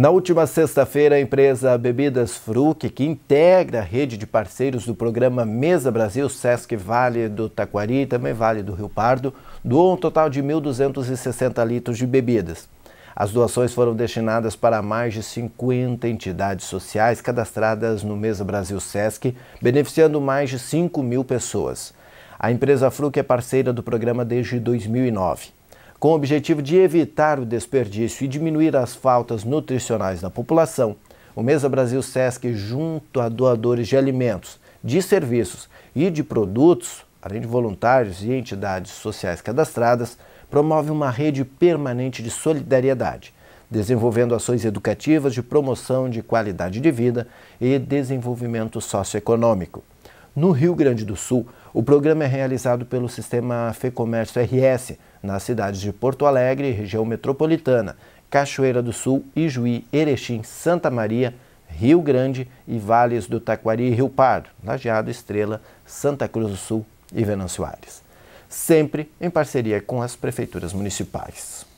Na última sexta-feira, a empresa Bebidas Fruc, que integra a rede de parceiros do programa Mesa Brasil Sesc Vale do Taquari e também Vale do Rio Pardo, doou um total de 1.260 litros de bebidas. As doações foram destinadas para mais de 50 entidades sociais cadastradas no Mesa Brasil Sesc, beneficiando mais de 5 mil pessoas. A empresa Fruc é parceira do programa desde 2009. Com o objetivo de evitar o desperdício e diminuir as faltas nutricionais da população, o Mesa Brasil Sesc, junto a doadores de alimentos, de serviços e de produtos, além de voluntários e entidades sociais cadastradas, promove uma rede permanente de solidariedade, desenvolvendo ações educativas de promoção de qualidade de vida e desenvolvimento socioeconômico. No Rio Grande do Sul, o programa é realizado pelo sistema FEComércio RS, nas cidades de Porto Alegre, região metropolitana, Cachoeira do Sul, Ijuí, Erechim, Santa Maria, Rio Grande e vales do Taquari e Rio Pardo, Lajeado, Estrela, Santa Cruz do Sul e Venâncio Aires. Sempre em parceria com as prefeituras municipais.